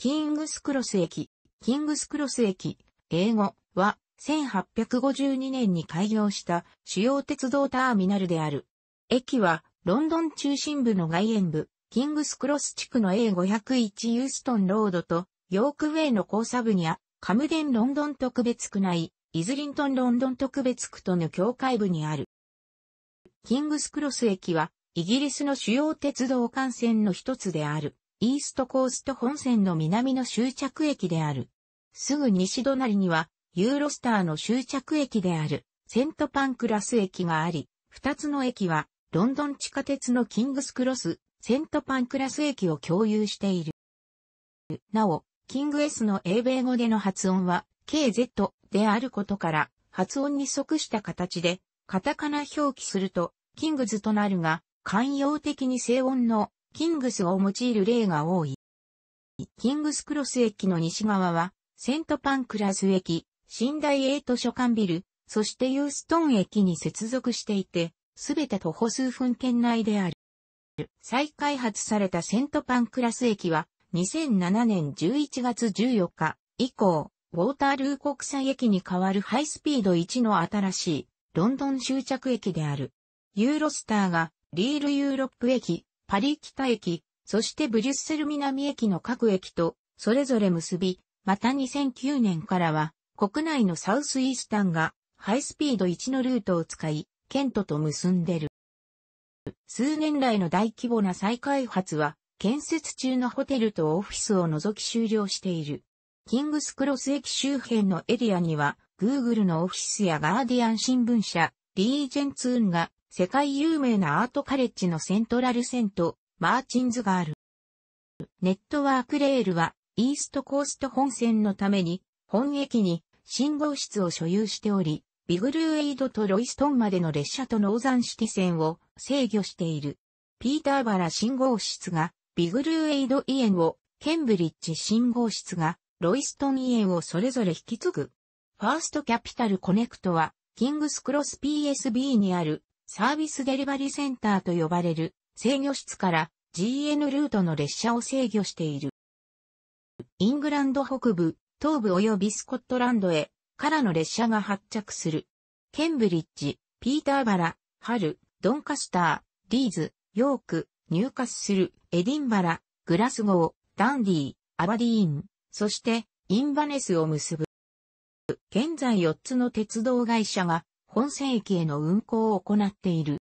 キングスクロス駅、キングスクロス駅、英語は1852年に開業した主要鉄道ターミナルである。駅はロンドン中心部の外縁部、キングスクロス地区の A501 ユーストンロードとヨークウェイの交差部にあ、カムデンロンドン特別区内、イズリントンロンドン特別区との境界部にある。キングスクロス駅はイギリスの主要鉄道幹線の一つである。イーストコースト本線の南の終着駅である。すぐ西隣には、ユーロスターの終着駅である、セントパンクラス駅があり、二つの駅は、ロンドン地下鉄のキングスクロス、セントパンクラス駅を共有している。なお、キング S の英米語での発音は、KZ であることから、発音に即した形で、カタカナ表記すると、キングズとなるが、慣用的に静音のキングスを用いる例が多い。キングスクロス駅の西側は、セントパンクラス駅、新大英図書館ビル、そしてユーストン駅に接続していて、すべて徒歩数分圏内である。再開発されたセントパンクラス駅は、2007年11月14日以降、ウォータールー国際駅に代わるハイスピード1の新しいロンドン終着駅である。ユーロスターがリールユーロップ駅、パリ北駅、そしてブリュッセル南駅の各駅と、それぞれ結び、また2009年からは、国内のサウスイースタンが、ハイスピード1のルートを使い、ケントと結んでる。数年来の大規模な再開発は、建設中のホテルとオフィスを除き終了している。キングスクロス駅周辺のエリアには、Google のオフィスやガーディアン新聞社、リージェンツーンが世界有名なアートカレッジのセントラルセント、マーチンズがある。ネットワークレールはイーストコースト本線のために本駅に信号室を所有しており、ビグルーエイドとロイストンまでの列車とノーザンシティ線を制御している。ピーターバラ信号室がビグルーエイドイエンを、ケンブリッジ信号室がロイストンイエンをそれぞれ引き継ぐ。ファーストキャピタルコネクトはキングスクロス PSB にあるサービスデリバリーセンターと呼ばれる制御室から GN ルートの列車を制御している。イングランド北部、東部及びスコットランドへからの列車が発着する。ケンブリッジ、ピーターバラ、ハル、ドンカスター、リーズ、ヨーク、入荷する、エディンバラ、グラスゴー、ダンディー、アバディーン、そしてインバネスを結ぶ。現在4つの鉄道会社が本線駅への運行を行っている。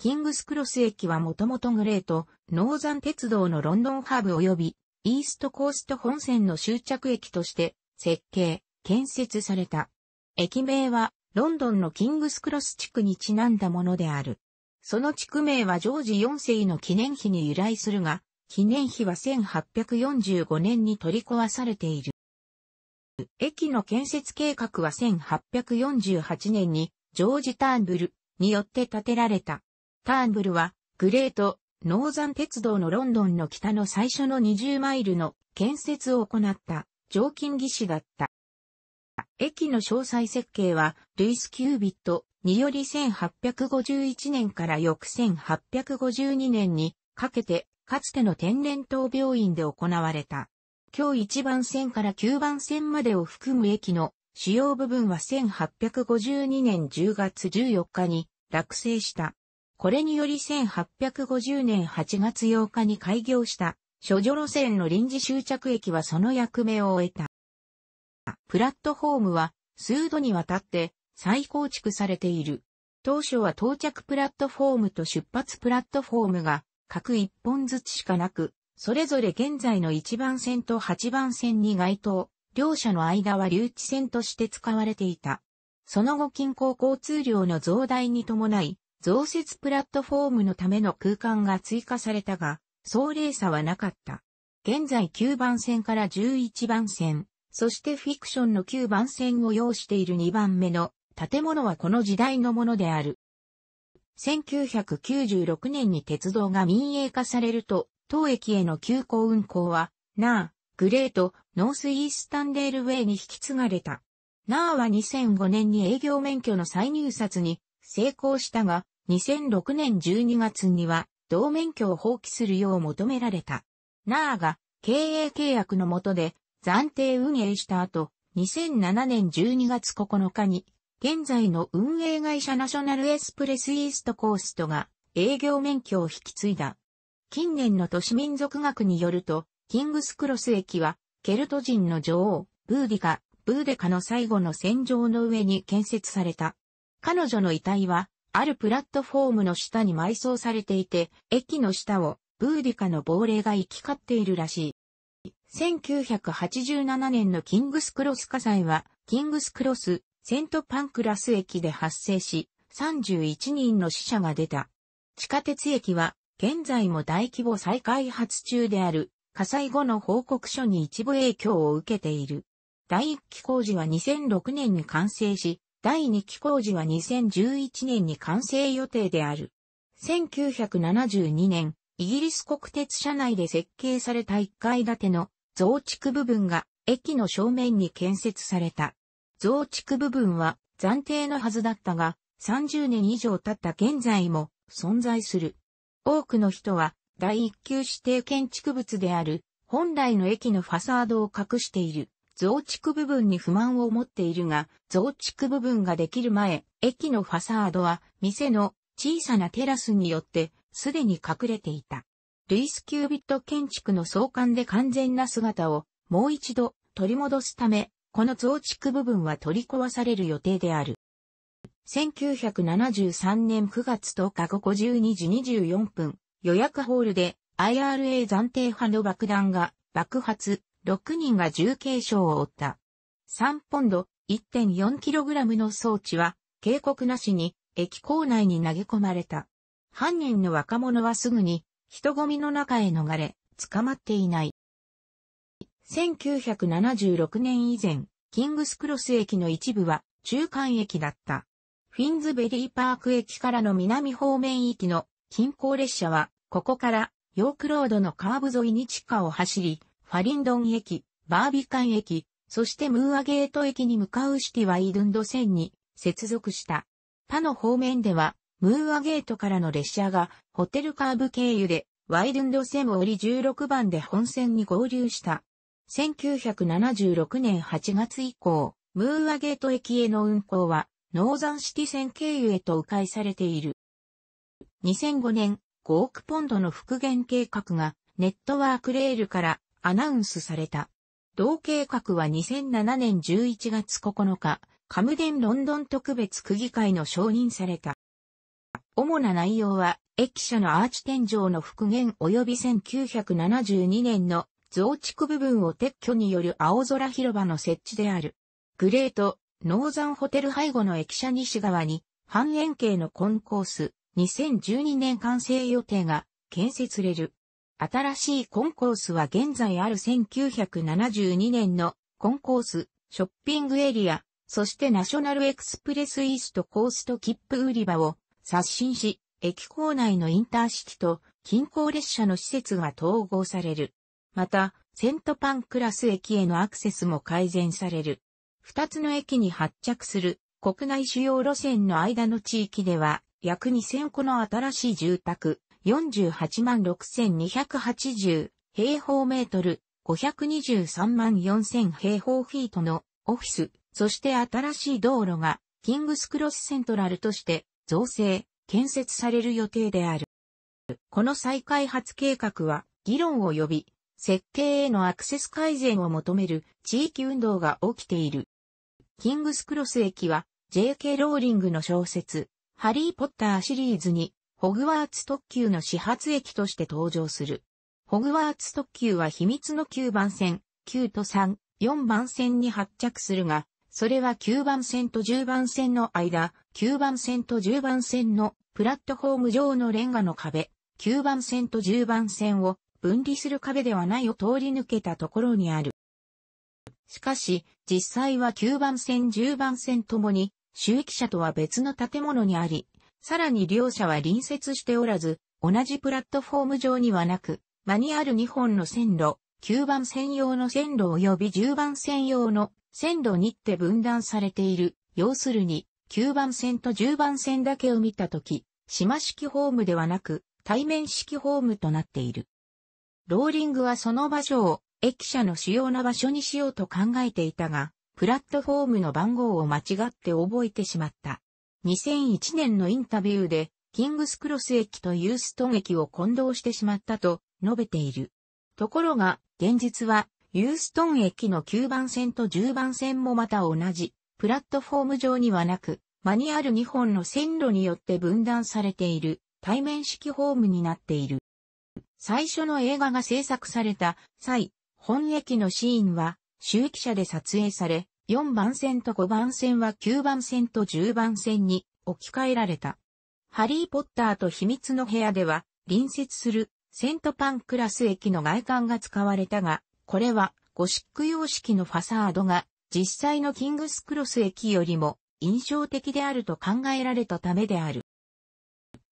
キングスクロス駅はもともとグレート、ノーザン鉄道のロンドンハーブ及びイーストコースト本線の終着駅として設計、建設された。駅名はロンドンのキングスクロス地区にちなんだものである。その地区名はジョージ4世の記念碑に由来するが、記念碑は1845年に取り壊されている。駅の建設計画は1848年にジョージ・ターンブルによって建てられた。ターンブルはグレート・ノーザン鉄道のロンドンの北の最初の20マイルの建設を行った常勤技師だった。駅の詳細設計はルイス・キュービットにより1851年から翌1852年にかけてかつての天然痘病院で行われた。今日1番線から9番線までを含む駅の主要部分は1852年10月14日に落成した。これにより1850年8月8日に開業した諸女路線の臨時終着駅はその役目を終えた。プラットホームは数度にわたって再構築されている。当初は到着プラットフォームと出発プラットフォームが各一本ずつしかなく、それぞれ現在の1番線と8番線に該当、両者の間は留置線として使われていた。その後近郊交通量の増大に伴い、増設プラットフォームのための空間が追加されたが、総例差はなかった。現在9番線から11番線、そしてフィクションの9番線を要している2番目の建物はこの時代のものである。1996年に鉄道が民営化されると、当駅への急行運行は、ナー、グレート、ノースイースタンレールウェイに引き継がれた。ナーは2005年に営業免許の再入札に成功したが、2006年12月には、同免許を放棄するよう求められた。ナーが経営契約の下で暫定運営した後、2007年12月9日に、現在の運営会社ナショナルエスプレスイーストコーストが営業免許を引き継いだ。近年の都市民族学によると、キングスクロス駅は、ケルト人の女王、ブーディカ、ブーデカの最後の戦場の上に建設された。彼女の遺体は、あるプラットフォームの下に埋葬されていて、駅の下を、ブーディカの亡霊が行き交っているらしい。1987年のキングスクロス火災は、キングスクロス、セントパンクラス駅で発生し、31人の死者が出た。地下鉄駅は現在も大規模再開発中である火災後の報告書に一部影響を受けている。第1期工事は2006年に完成し、第2期工事は2011年に完成予定である。1972年、イギリス国鉄社内で設計された1階建ての増築部分が駅の正面に建設された。増築部分は暫定のはずだったが、30年以上経った現在も存在する。多くの人は第一級指定建築物である本来の駅のファサードを隠している増築部分に不満を持っているが、増築部分ができる前、駅のファサードは店の小さなテラスによってすでに隠れていた。ルイス・キュービット建築の相関で完全な姿をもう一度取り戻すため、この増築部分は取り壊される予定である。1973年9月10日午後12時24分、予約ホールで IRA 暫定派の爆弾が爆発、6人が重軽傷を負った。3ポンド、1.4kg の装置は、警告なしに、駅構内に投げ込まれた。犯人の若者はすぐに、人混みの中へ逃れ、捕まっていない。1976年以前、キングスクロス駅の一部は、中間駅だった。フィンズベリーパーク駅からの南方面行きの近郊列車は、ここからヨークロードのカーブ沿いに地下を走り、ファリンドン駅、バービカン駅、そしてムーアゲート駅に向かうシティワイルンド線に接続した。他の方面では、ムーアゲートからの列車がホテルカーブ経由でワイルンド線を降り16番で本線に合流した。1976年8月以降、ムーアゲート駅への運行はノーザンシティ線経由へと迂回されている。2005年、5億ポンドの復元計画がネットワークレールからアナウンスされた。同計画は2007年11月9日、カムデンロンドン特別区議会の承認された。主な内容は、駅舎のアーチ天井の復元及び1972年の増築部分を撤去による青空広場の設置である。グレート、ノーザンホテル背後の駅舎西側に、半円形のコンコース、2012年完成予定が建設れる。新しいコンコースは現在ある1972年のコンコース、ショッピングエリア、そしてナショナルエクスプレスイーストコースト切符売り場を刷新し、駅構内のインターシティと近郊列車の施設が統合される。また、セントパンクラス駅へのアクセスも改善される。二つの駅に発着する国内主要路線の間の地域では、約2000個の新しい住宅、486,280平方メートル、5234,000平方フィートのオフィス、そして新しい道路が、キングスクロスセントラルとして造成、建設される予定である。この再開発計画は議論を呼び、設計へのアクセス改善を求める地域運動が起きている。キングスクロス駅は JK ローリングの小説、ハリー・ポッターシリーズに、ホグワーツ特急の始発駅として登場する。ホグワーツ特急は秘密の9番線、9と3、4番線に発着するが、それは9番線と10番線の間、9番線と10番線のプラットフォーム上のレンガの壁、9番線と10番線を分離する壁ではないを通り抜けたところにある。しかし、実際は9番線10番線ともに、周期車とは別の建物にあり、さらに両者は隣接しておらず、同じプラットフォーム上にはなく、間にある2本の線路、9番線用の線路及び10番線用の線路にって分断されている。要するに、9番線と10番線だけを見たとき、島式ホームではなく、対面式ホームとなっている。ローリングはその場所を駅舎の主要な場所にしようと考えていたが、プラットフォームの番号を間違って覚えてしまった。2001年のインタビューで、キングスクロス駅とユーストン駅を混同してしまったと述べている。ところが、現実は、ユーストン駅の9番線と10番線もまた同じ、プラットフォーム上にはなく、マニュアル2本の線路によって分断されている、対面式ホームになっている。最初の映画が制作された際、本駅のシーンは、周期車で撮影され、4番線と5番線は9番線と10番線に置き換えられた。ハリーポッターと秘密の部屋では、隣接するセントパンクラス駅の外観が使われたが、これはゴシック様式のファサードが実際のキングスクロス駅よりも印象的であると考えられたためである。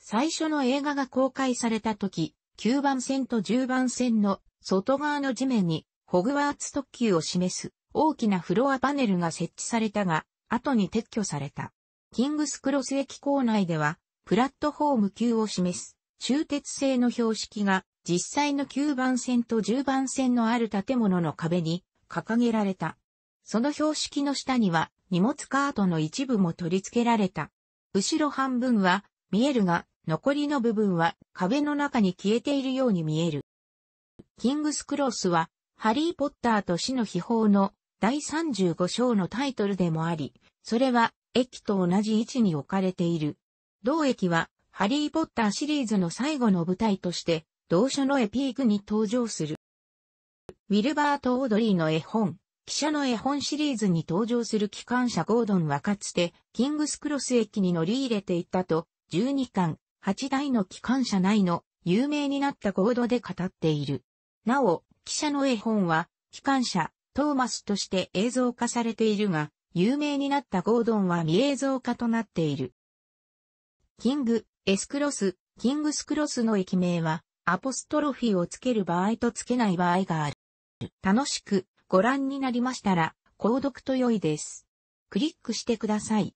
最初の映画が公開された時、9番線と10番線の外側の地面にホグワーツ特急を示す大きなフロアパネルが設置されたが、後に撤去された。キングスクロス駅構内では、プラットフォーム級を示す中鉄製の標識が実際の9番線と10番線のある建物の壁に掲げられた。その標識の下には荷物カートの一部も取り付けられた。後ろ半分は見えるが、残りの部分は壁の中に消えているように見える。キングスクロスは、ハリー・ポッターと死の秘宝の第35章のタイトルでもあり、それは駅と同じ位置に置かれている。同駅は、ハリー・ポッターシリーズの最後の舞台として、同書のエピークに登場する。ウィルバート・オードリーの絵本、記者の絵本シリーズに登場する機関車ゴードンはかつて、キングスクロス駅に乗り入れていたと、12巻、8台の機関車内の有名になったゴードで語っている。なお、記者の絵本は、機関車、トーマスとして映像化されているが、有名になったゴードンは未映像化となっている。キング、エスクロス、キングスクロスの駅名は、アポストロフィーをつける場合とつけない場合がある。楽しくご覧になりましたら、購読と良いです。クリックしてください。